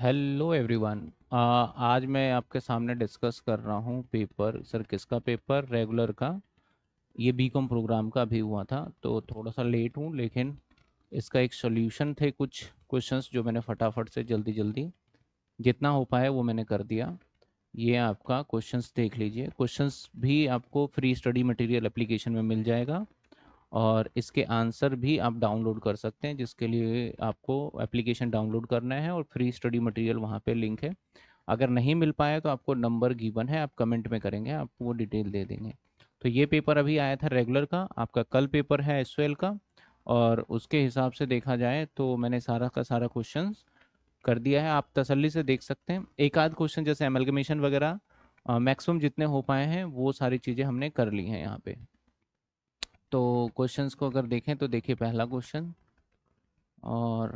hello everyone आज मैं आपके सामने डिस्कस कर रहा हूँ पेपर सर किसका पेपर रेगुलर का ये बीकॉम प्रोग्राम का भी हुआ था तो थोड़ा सा लेट हूँ लेकिन इसका एक सोल्यूशन थे कुछ क्वेश्चंस जो मैंने फटाफट से जल्दी जल्दी जितना हो पाया वो मैंने कर दिया ये आपका क्वेश्चंस देख लीजिए क्वेश्चंस भी आपको फ्री स्टडी मटेरियल एप्लीकेशन में मिल जाएगा और इसके आंसर भी आप डाउनलोड कर सकते हैं जिसके लिए आपको एप्लीकेशन डाउनलोड करना है और फ्री स्टडी मटेरियल वहाँ पे लिंक है अगर नहीं मिल पाया तो आपको नंबर गिवन है आप कमेंट में करेंगे आपको वो डिटेल दे देंगे तो ये पेपर अभी आया था रेगुलर का आपका कल पेपर है एस का और उसके हिसाब से देखा जाए तो मैंने सारा का सारा क्वेश्चन कर दिया है आप तसली से देख सकते हैं एक आध क्वेश्चन जैसे एमलगमेशन वगैरह मैक्सिमम जितने हो पाए हैं वो सारी चीज़ें हमने कर ली हैं यहाँ पर तो क्वेश्चंस को अगर देखें तो देखिए पहला क्वेश्चन और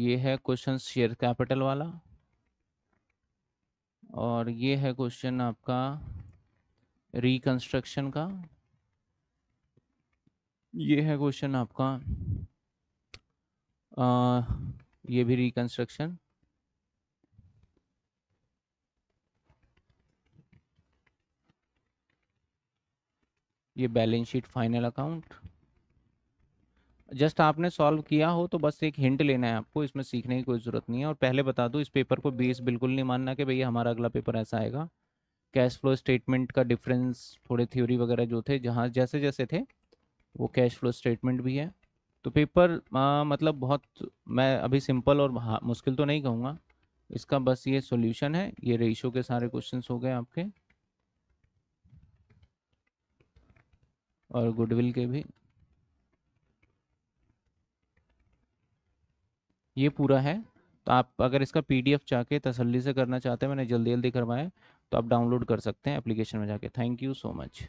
ये है क्वेश्चन शेयर कैपिटल वाला और ये है क्वेश्चन आपका रिकंस्ट्रक्शन का ये है क्वेश्चन आपका आ, ये भी रिकंस्ट्रक्शन ये balance sheet final account just आपने सॉल्व किया हो तो बस एक हिंट लेना है आपको इसमें सीखने की कोई ज़रूरत नहीं है और पहले बता दूँ इस पेपर को बेस बिल्कुल नहीं मानना कि भैया हमारा अगला पेपर ऐसा आएगा कैश फ्लो स्टेटमेंट का डिफरेंस थोड़े थ्योरी वगैरह जो थे जहाँ जैसे जैसे थे वो कैश फ्लो स्टेटमेंट भी है तो पेपर आ, मतलब बहुत मैं अभी सिंपल और मुश्किल तो नहीं कहूँगा इसका बस ये सोल्यूशन है ये रेशो के सारे क्वेश्चन हो गए आपके और गुडविल के भी ये पूरा है तो आप अगर इसका पीडीएफ चाहके तसल्ली से करना चाहते हैं मैंने जल्दी जल्दी करवाया तो आप डाउनलोड कर सकते हैं एप्लीकेशन में जाके थैंक यू सो मच